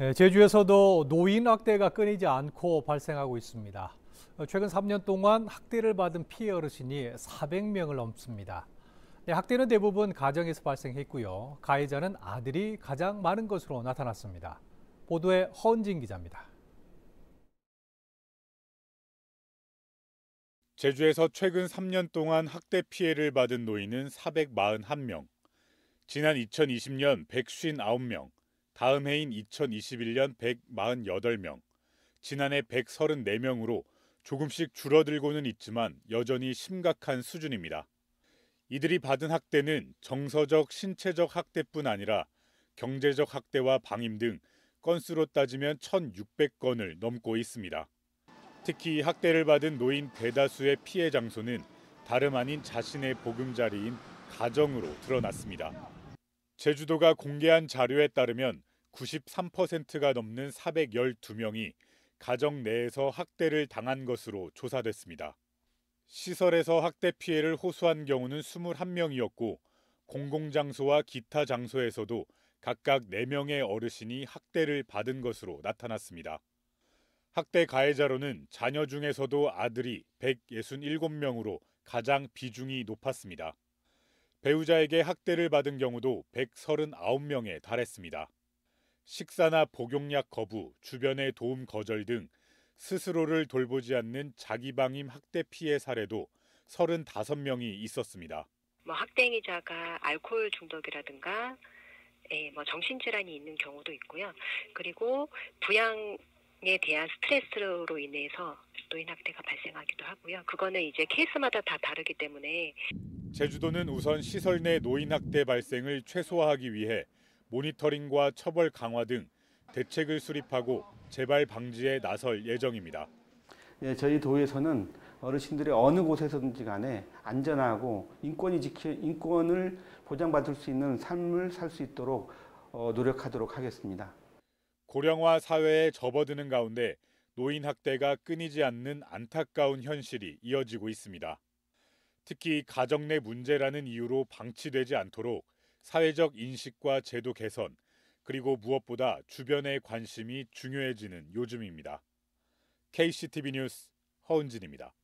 네, 제주에서도 노인 학대가 끊이지 않고 발생하고 있습니다. 어, 최근 3년 동안 학대를 받은 피해 어르신이 400명을 넘습니다. 네, 학대는 대부분 가정에서 발생했고요. 가해자는 아들이 가장 많은 것으로 나타났습니다. 보도에 허은진 기자입니다. 제주에서 최근 3년 동안 학대 피해를 받은 노인은 441명, 지난 2020년 159명, 다음 해인 2021년 148명, 지난해 134명으로 조금씩 줄어들고는 있지만 여전히 심각한 수준입니다. 이들이 받은 학대는 정서적, 신체적 학대뿐 아니라 경제적 학대와 방임 등 건수로 따지면 1,600건을 넘고 있습니다. 특히 학대를 받은 노인 대다수의 피해 장소는 다름 아닌 자신의 보금자리인 가정으로 드러났습니다. 제주도가 공개한 자료에 따르면 93%가 넘는 412명이 가정 내에서 학대를 당한 것으로 조사됐습니다. 시설에서 학대 피해를 호소한 경우는 21명이었고 공공장소와 기타 장소에서도 각각 4명의 어르신이 학대를 받은 것으로 나타났습니다. 학대 가해자로는 자녀 중에서도 아들이 167명으로 가장 비중이 높았습니다. 배우자에게 학대를 받은 경우도 139명에 달했습니다. 식사나 복용약 거부, 주변의 도움 거절 등 스스로를 돌보지 않는 자기방임 학대 피해 사례도 35명이 있었습니다. 뭐 학대행위자가 알코올 중독이라든가 예, 뭐 정신질환이 있는 경우도 있고요. 그리고 부양에 대한 스트레스로 인해서 노인 학대가 발생하기도 하고요. 그거는 이제 케이스마다 다 다르기 때문에 제주도는 우선 시설 내 노인학대 발생을 최소화하기 위해 모니터링과 처벌 강화 등 대책을 수립하고 재발 방지에 나설 예정입니다. 예, 저희 도에서는 어르신들이 어느 곳에서든지 간에 안전하고 인권이 지키, 인권을 보장받을 수 있는 삶을 살 수 있도록 어, 노력하도록 하겠습니다. 고령화 사회에 접어드는 가운데 노인 학대가 끊이지 않는 안타까운 현실이 이어지고 있습니다. 특히 가정 내 문제라는 이유로 방치되지 않도록 사회적 인식과 제도 개선, 그리고 무엇보다 주변의 관심이 중요해지는 요즘입니다. KCTV 뉴스 허은진입니다.